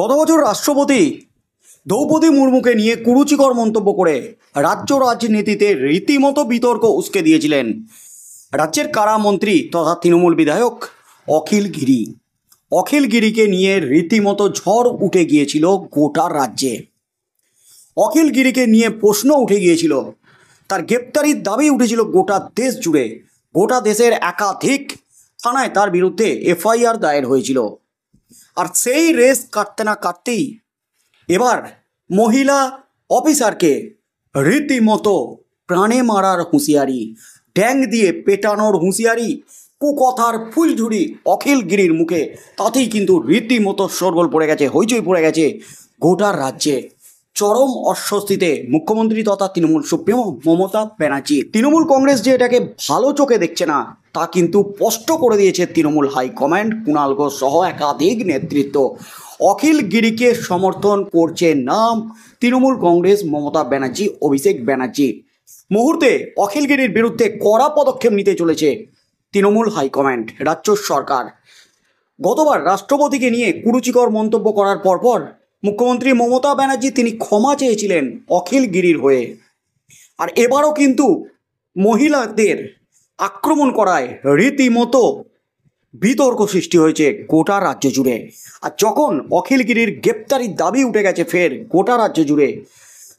গত বছর রাষ্ট্রপতি দ্রৌপদী মুর্মুকে নিয়ে কুরুচিকর মন্তব্য করে রাজ্য রাজনীতিতে রীতিমতো বিতর্ক উসকে দিয়েছিলেন রাজ্যের কারামন্ত্রী তথা তৃণমূল বিধায়ক অখিল গিরি অখিল গিরিকে নিয়ে রীতিমতো ঝড় উঠে গিয়েছিল গোটা রাজ্যে অখিল গিরিকে নিয়ে প্রশ্ন উঠে গিয়েছিল তার গ্রেপ্তারির দাবি উঠেছিল গোটা দেশ জুড়ে গোটা দেশের একাধিক থানায় তার বিরুদ্ধে এফআইআর দায়ের হয়েছিল আর সেই রেস কাটতে না কাটতেই এবার মহিলা অফিসারকে রীতিমতো প্রাণে মারার হুঁশিয়ারি ড্যাং দিয়ে পেটানোর হুঁশিয়ারি কুকথার ফুলঝুরি অখিলগিরির মুখে তাতেই কিন্তু রীতিমতো সরগোল পড়ে গেছে হইচই পড়ে গেছে গোটার রাজ্যে চরম অস্বস্তিতে মুখ্যমন্ত্রী তথা তৃণমূল সুপ্রিমো মমতা ব্যানার্জি তৃণমূল কংগ্রেস যে এটাকে ভালো চোখে দেখছে না তা কিন্তু স্পষ্ট করে দিয়েছে তৃণমূল হাইকমান্ড কুণাল ঘোষ সহ একাধিক নেতৃত্ব অখিল গিরিকে সমর্থন করছে না তৃণমূল কংগ্রেস মমতা ব্যানার্জি অভিষেক ব্যানার্জি মুহূর্তে অখিল গিরির বিরুদ্ধে কড়া পদক্ষেপ নিতে চলেছে তৃণমূল হাইকমান্ড রাজ্য সরকার গতবার রাষ্ট্রপতিকে নিয়ে কুরুচিকর মন্তব্য করার পরপর মুখ্যমন্ত্রী মমতা ব্যানার্জি তিনি ক্ষমা চেয়েছিলেন অখিল গিরির হয়ে আর এবারও কিন্তু মহিলাদের আক্রমণ করায় রীতিমতো বিতর্ক সৃষ্টি হয়েছে গোটা রাজ্য জুড়ে আর যখন অখিলগিরির গ্রেপ্তারির দাবি উঠে গেছে ফের গোটা রাজ্য জুড়ে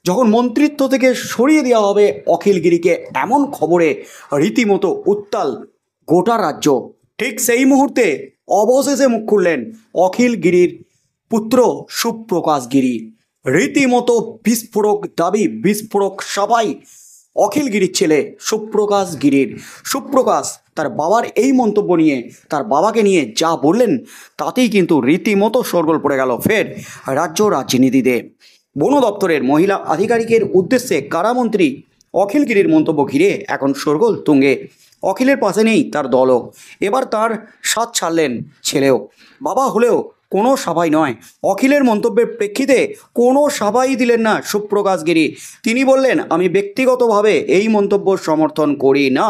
যখন মন্ত্রিত্ব থেকে সরিয়ে দেওয়া হবে অখিলগিরিকে এমন খবরে রীতিমতো উত্তাল গোটা রাজ্য ঠিক সেই মুহূর্তে অবশেষে মুখ খুললেন অখিলগিরির পুত্র সুপ্রকাশ গিরি রীতিমতো বিস্ফোরক দাবি বিস্ফোরক সবাই অখিল গিরির ছেলে সুপ্রকাশ গিরির সুপ্রকাশ তার বাবার এই মন্তব্য নিয়ে তার বাবাকে নিয়ে যা বললেন তাতেই কিন্তু রীতিমতো সরগোল পড়ে গেল ফের রাজ্য রাজনীতিতে বন দপ্তরের মহিলা আধিকারিকের উদ্দেশ্যে কারামন্ত্রী অখিল গিরির মন্তব্য ঘিরে এখন সরগোল তুঙ্গে অখিলের পাশে নেই তার দলও এবার তার সাথ ছাড়লেন ছেলেও বাবা হলেও কোনো সাফাই নয় অখিলের মন্তব্যের প্রেক্ষিতে কোনো সাফাই দিলেন না সুপ্রকাশ গিরি তিনি বললেন আমি ব্যক্তিগতভাবে এই মন্তব্য সমর্থন করি না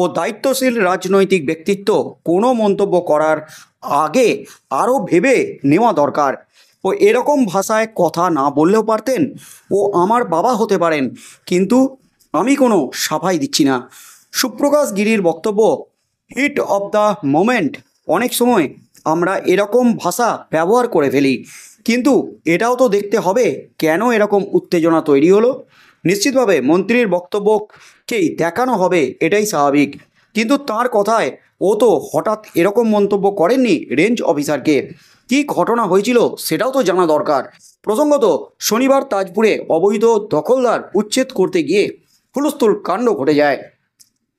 ও দায়িত্বশীল রাজনৈতিক ব্যক্তিত্ব কোনো মন্তব্য করার আগে আরও ভেবে নেওয়া দরকার ও এরকম ভাষায় কথা না বললেও পারতেন ও আমার বাবা হতে পারেন কিন্তু আমি কোনো সাফাই দিচ্ছি না সুপ্রকাশ গিরির বক্তব্য হিট অব দ্য মোমেন্ট অনেক সময় আমরা এরকম ভাষা ব্যবহার করে ফেলি কিন্তু এটাও তো দেখতে হবে কেন এরকম উত্তেজনা তৈরি হলো নিশ্চিতভাবে মন্ত্রীর বক্তব্যকেই দেখানো হবে এটাই স্বাভাবিক কিন্তু তার কথায় ও তো হঠাৎ এরকম মন্তব্য করেননি রেঞ্জ অফিসারকে কি ঘটনা হয়েছিল সেটাও তো জানা দরকার প্রসঙ্গত শনিবার তাজপুরে অবৈধ দখলদার উচ্ছেদ করতে গিয়ে হুলস্থুল কাণ্ড ঘটে যায়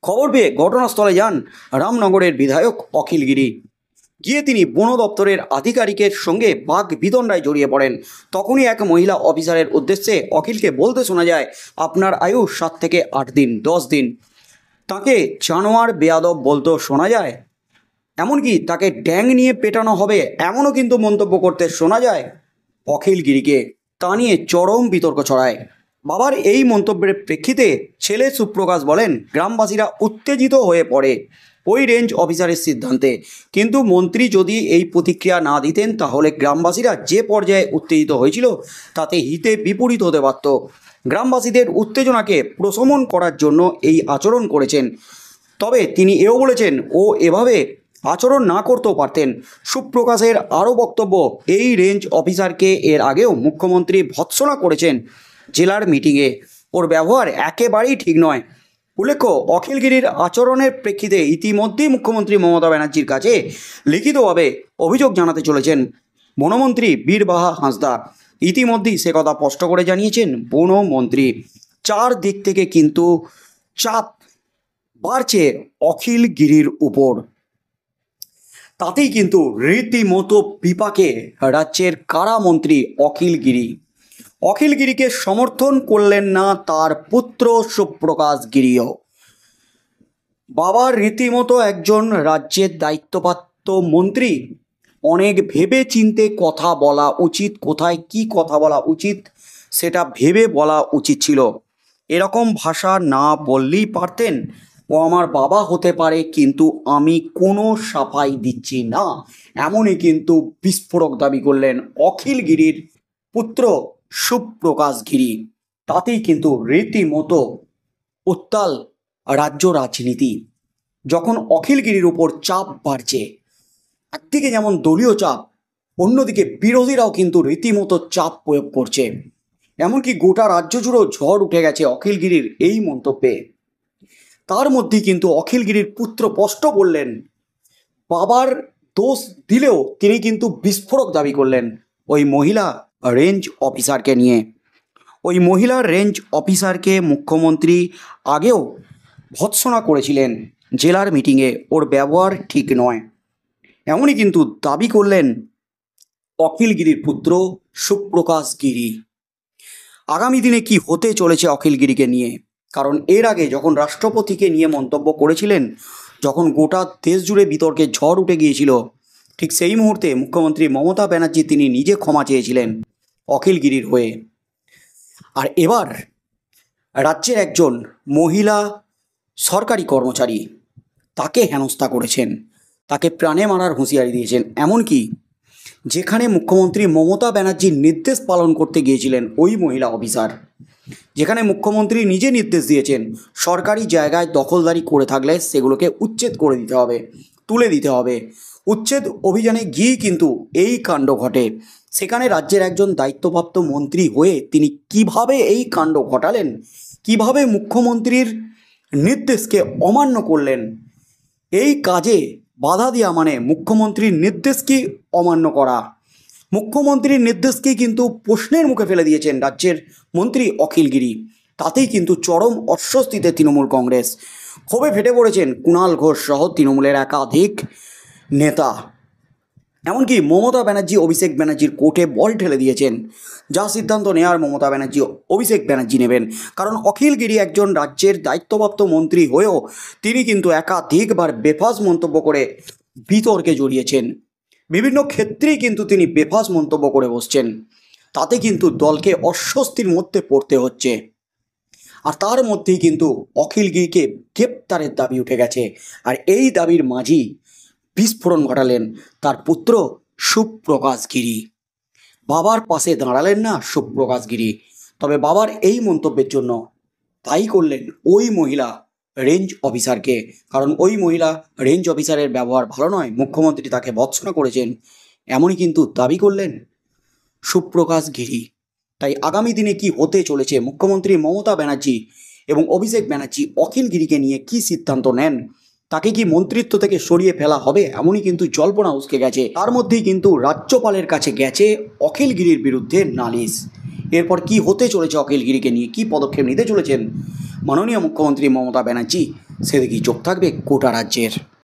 খবর পেয়ে ঘটনাস্থলে যান রামনগরের বিধায়ক অখিলগিরি গিয়ে তিনি বন দপ্তরের আধিকারিকের সঙ্গে বাঘ বিদণ্ডায় জড়িয়ে পড়েন তখনই এক মহিলা অফিসারের উদ্দেশ্যে অখিলকে বলতে শোনা যায় আপনার আয়ু সাত থেকে আট দিন দশ দিন তাকে জানোয়ার বেয়াদব বলতেও শোনা যায় এমনকি তাকে ড্যাং নিয়ে পেটানো হবে এমনও কিন্তু মন্তব্য করতে শোনা যায় অখিলগিরিকে তা নিয়ে চরম বিতর্ক ছড়ায় বাবার এই মন্তব্যের প্রেক্ষিতে ছেলে সুপ্রকাশ বলেন গ্রামবাসীরা উত্তেজিত হয়ে পড়ে ওই রেঞ্জ অফিসারের সিদ্ধান্তে কিন্তু মন্ত্রী যদি এই প্রতিক্রিয়া না দিতেন তাহলে গ্রামবাসীরা যে পর্যায়ে উত্তেজিত হয়েছিল তাতে হিতে বিপরীত হতে পারত গ্রামবাসীদের উত্তেজনাকে প্রশমন করার জন্য এই আচরণ করেছেন তবে তিনি এও বলেছেন ও এভাবে আচরণ না করতেও পারতেন সুপ্রকাশের আরও বক্তব্য এই রেঞ্জ অফিসারকে এর আগেও মুখ্যমন্ত্রী ভৎসনা করেছেন জেলার মিটিংয়ে ওর ব্যবহার একেবারেই ঠিক নয় উল্লেখ্য অখিলগিরির আচরণের প্রেক্ষিতে ইতিমধ্যেই মুখ্যমন্ত্রী মমতা ব্যানার্জির কাছে লিখিতভাবে অভিযোগ জানাতে চলেছেন বনমন্ত্রী বীরবাহা হাঁসদা ইতিমধ্যেই সে কথা স্পষ্ট করে জানিয়েছেন বনমন্ত্রী চার দিক থেকে কিন্তু চাপ বাড়ছে অখিল গিরির উপর তাতেই কিন্তু রীতিমতো বিপাকে রাজ্যের কারামন্ত্রী গিরি অখিলগিরিকে সমর্থন করলেন না তার পুত্র সুপ্রকাশ গিরিও বাবার রীতিমতো একজন রাজ্যের দায়িত্বপ্রাপ্ত মন্ত্রী অনেক ভেবে চিনতে কথা বলা উচিত কোথায় কি কথা বলা উচিত সেটা ভেবে বলা উচিত ছিল এরকম ভাষা না বললেই পারতেন ও আমার বাবা হতে পারে কিন্তু আমি কোনো সাফাই দিচ্ছি না এমনই কিন্তু বিস্ফোরক দাবি করলেন অখিল গিরির পুত্র সুপ্রকাশ গিরি তাতেই কিন্তু রীতিমতো উত্তাল রাজ্য রাজনীতি যখন অখিলগিরির উপর চাপ বাড়ছে একদিকে যেমন দলীয় চাপ অন্যদিকে বিরোধীরাও কিন্তু রীতিমতো চাপ প্রয়োগ করছে এমনকি গোটা রাজ্য জুড়েও ঝড় উঠে গেছে অখিলগিরির এই মন্তব্যে তার মধ্যে কিন্তু অখিলগিরির পুত্র স্পষ্ট বললেন বাবার দোষ দিলেও তিনি কিন্তু বিস্ফোরক দাবি করলেন ওই মহিলা রেঞ্জ অফিসারকে নিয়ে ওই মহিলার রেঞ্জ অফিসারকে মুখ্যমন্ত্রী আগেও ভৎসনা করেছিলেন জেলার মিটিংয়ে ওর ব্যবহার ঠিক নয় এমনই কিন্তু দাবি করলেন গিরির পুত্র সুপ্রকাশ গিরি আগামী দিনে কি হতে চলেছে অখিলগিরিকে নিয়ে কারণ এর আগে যখন রাষ্ট্রপতিকে নিয়ে মন্তব্য করেছিলেন যখন গোটা দেশ জুড়ে বিতর্কে ঝড় উঠে গিয়েছিল ঠিক সেই মুহূর্তে মুখ্যমন্ত্রী মমতা ব্যানার্জি তিনি নিজে ক্ষমা চেয়েছিলেন অখিলগিরির হয়ে আর এবার রাজ্যের একজন মহিলা সরকারি কর্মচারী তাকে হেনস্থা করেছেন তাকে প্রাণে মারার হুঁশিয়ারি দিয়েছেন এমনকি যেখানে মুখ্যমন্ত্রী মমতা ব্যানার্জির নির্দেশ পালন করতে গিয়েছিলেন ওই মহিলা অফিসার যেখানে মুখ্যমন্ত্রী নিজে নির্দেশ দিয়েছেন সরকারি জায়গায় দখলদারি করে থাকলে সেগুলোকে উচ্ছেদ করে দিতে হবে তুলে দিতে হবে উচ্ছেদ অভিযানে গিয়েই কিন্তু এই কাণ্ড ঘটে সেখানে রাজ্যের একজন দায়িত্বপ্রাপ্ত মন্ত্রী হয়ে তিনি কিভাবে এই কাণ্ড ঘটালেন কিভাবে মুখ্যমন্ত্রীর নির্দেশকে অমান্য করলেন এই কাজে বাধা দেওয়া মানে মুখ্যমন্ত্রীর নির্দেশকে অমান্য করা মুখ্যমন্ত্রীর নির্দেশকেই কিন্তু প্রশ্নের মুখে ফেলে দিয়েছেন রাজ্যের মন্ত্রী অখিলগিরি তাতেই কিন্তু চরম অস্বস্তিতে তৃণমূল কংগ্রেস ক্ষোভে ফেটে পড়েছেন কুণাল ঘোষ সহ তৃণমূলের একাধিক নেতা এমনকি মমতা ব্যানার্জি অভিষেক ব্যানার্জির কোর্টে বল ঠেলে দিয়েছেন যা সিদ্ধান্ত নেওয়ার মমতা ব্যানার্জি অভিষেক ব্যানার্জি নেবেন কারণ অখিল গিরি একজন রাজ্যের দায়িত্বপ্রাপ্ত মন্ত্রী হয়েও তিনি কিন্তু একাধিকবার বেফাস মন্তব্য করে বিতর্কে জড়িয়েছেন বিভিন্ন ক্ষেত্রেই কিন্তু তিনি বেফাস মন্তব্য করে বসছেন তাতে কিন্তু দলকে অস্বস্তির মধ্যে পড়তে হচ্ছে আর তার মধ্যেই কিন্তু অখিল গিরিকে গ্রেপ্তারের দাবি উঠে গেছে আর এই দাবির মাঝি বিস্ফোরণ ঘটালেন তার পুত্র সুপ্রকাশ গিরি বাবার পাশে দাঁড়ালেন না সুপ্রকাশ গিরি তবে বাবার এই মন্তব্যের জন্য তাই করলেন ওই মহিলা রেঞ্জ অফিসারকে কারণ ওই মহিলা রেঞ্জ অফিসারের ব্যবহার ভালো নয় মুখ্যমন্ত্রী তাকে ভৎসনা করেছেন এমনই কিন্তু দাবি করলেন সুপ্রকাশ গিরি তাই আগামী দিনে কি হতে চলেছে মুখ্যমন্ত্রী মমতা ব্যানার্জি এবং অভিষেক ব্যানার্জি অখিল গিরিকে নিয়ে কি সিদ্ধান্ত নেন তাকে কি মন্ত্রিত্ব থেকে সরিয়ে ফেলা হবে এমনই কিন্তু জল্পনা উসকে গেছে তার মধ্যেই কিন্তু রাজ্যপালের কাছে গেছে অখিলগিরির বিরুদ্ধে নালিশ এরপর কি হতে চলেছে অখিলগিরিকে নিয়ে কি পদক্ষেপ নিতে চলেছেন মাননীয় মুখ্যমন্ত্রী মমতা ব্যানার্জি সে দেখি চোখ থাকবে কোটা রাজ্যের